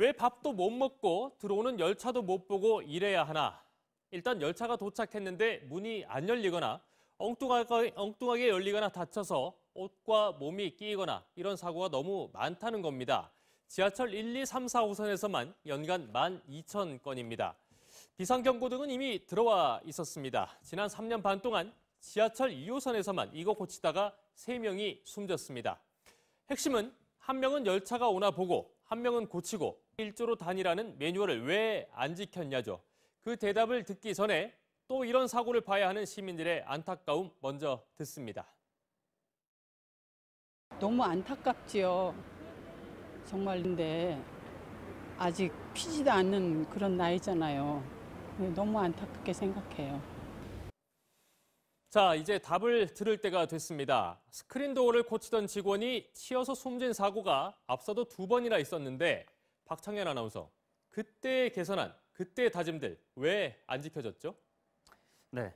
왜 밥도 못 먹고 들어오는 열차도 못 보고 일해야 하나? 일단 열차가 도착했는데 문이 안 열리거나 엉뚱하게, 엉뚱하게 열리거나 닫혀서 옷과 몸이 끼이거나 이런 사고가 너무 많다는 겁니다. 지하철 1, 2, 3, 4 호선에서만 연간 12,000건입니다. 비상경고 등은 이미 들어와 있었습니다. 지난 3년 반 동안 지하철 2호선에서만 이거 고치다가 3명이 숨졌습니다. 핵심은 한 명은 열차가 오나 보고 한 명은 고치고 일조로 단위라는 매뉴얼을 왜 안 지켰냐죠. 그 대답을 듣기 전에 또 이런 사고를 봐야 하는 시민들의 안타까움 먼저 듣습니다. 너무 안타깝지요. 정말인데 아직 피지도 않는 그런 나이잖아요. 네, 너무 안타깝게 생각해요. 자, 이제 답을 들을 때가 됐습니다. 스크린 도어를 고치던 직원이 치여서 숨진 사고가 앞서도 두 번이나 있었는데 박창현 아나운서, 그때 개선한 그때 다짐들 왜 안 지켜졌죠? 네,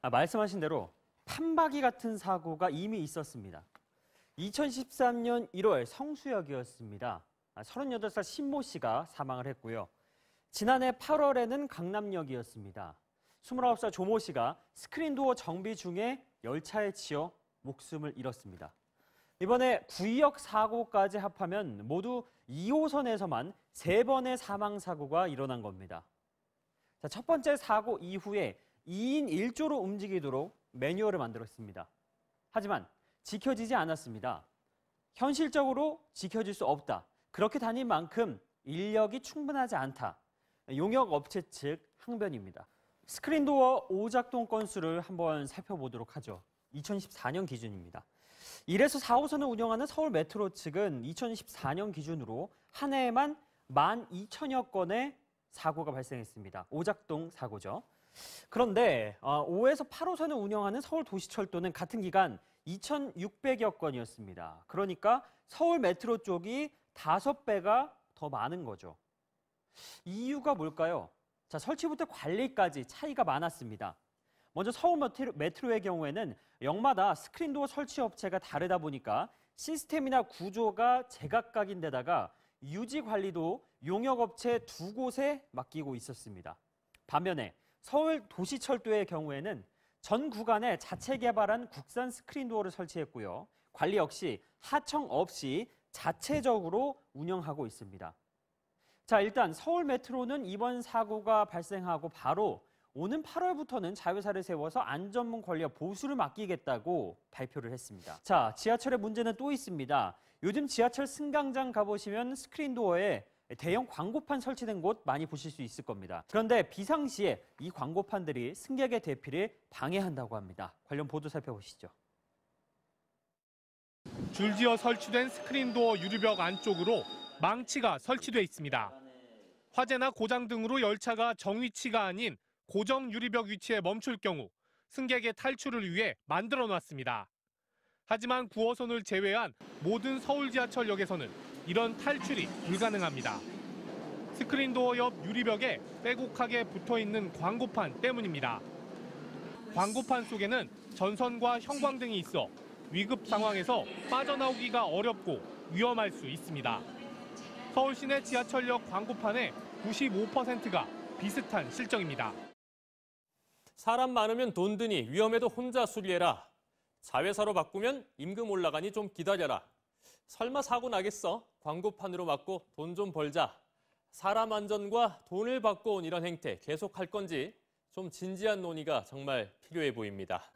아, 말씀하신 대로 판박이 같은 사고가 이미 있었습니다. 2013년 1월 성수역이었습니다. 38살 아, 신모 씨가 사망을 했고요. 지난해 8월에는 강남역이었습니다. 29살 조모 씨가 스크린도어 정비 중에 열차에 치여 목숨을 잃었습니다. 이번에 구 9역 사고까지 합하면 모두 2호선에서만 3번의 사망사고가 일어난 겁니다. 자, 첫 번째 사고 이후에 2인 1조로 움직이도록 매뉴얼을 만들었습니다. 하지만 지켜지지 않았습니다. 현실적으로 지켜질 수 없다. 그렇게 다닌 만큼 인력이 충분하지 않다. 용역 업체 측 항변입니다. 스크린도어 오작동 건수를 한번 살펴보도록 하죠. 2014년 기준입니다. 이래서 4호선을 운영하는 서울 메트로 측은 2014년 기준으로 한 해에만 12,000여 건의 사고가 발생했습니다. 오작동 사고죠. 그런데 5에서 어, 8호선을 운영하는 서울 도시철도는 같은 기간 2,600여 건이었습니다. 그러니까 서울 메트로 쪽이 5배가 더 많은 거죠. 이유가 뭘까요? 자, 설치부터 관리까지 차이가 많았습니다. 먼저 서울 메트로, 의 경우에는 역마다 스크린 도어 설치 업체가 다르다 보니까 시스템이나 구조가 제각각인데다가 유지 관리도 용역 업체 두 곳에 맡기고 있었습니다. 반면에 서울 도시철도의 경우에는 전 구간에 자체 개발한 국산 스크린 도어를 설치했고요. 관리 역시 하청 없이 자체적으로 운영하고 있습니다. 자, 일단 서울 메트로는 이번 사고가 발생하고 바로 오는 8월부터는 자회사를 세워서 안전문 관리와 보수를 맡기겠다고 발표를 했습니다. 자, 지하철의 문제는 또 있습니다. 요즘 지하철 승강장 가보시면 스크린도어에 대형 광고판 설치된 곳 많이 보실 수 있을 겁니다. 그런데 비상시에 이 광고판들이 승객의 대피를 방해한다고 합니다. 관련 보도 살펴보시죠. 줄지어 설치된 스크린도어 유리벽 안쪽으로 망치가 설치돼 있습니다. 화재나 고장 등으로 열차가 정위치가 아닌 고정 유리벽 위치에 멈출 경우 승객의 탈출을 위해 만들어 놨습니다. 하지만 구호선을 제외한 모든 서울 지하철역에서는 이런 탈출이 불가능합니다. 스크린도어 옆 유리벽에 빼곡하게 붙어 있는 광고판 때문입니다. 광고판 속에는 전선과 형광등이 있어 위급 상황에서 빠져나오기가 어렵고 위험할 수 있습니다. 서울 시내 지하철역 광고판의 95%가 비슷한 실정입니다. 사람 많으면 돈 드니 위험해도 혼자 수리해라. 자회사로 바꾸면 임금 올라가니 좀 기다려라. 설마 사고 나겠어? 광고판으로 막고 돈 좀 벌자. 사람 안전과 돈을 바꿔온 이런 행태 계속할 건지 좀 진지한 논의가 정말 필요해 보입니다.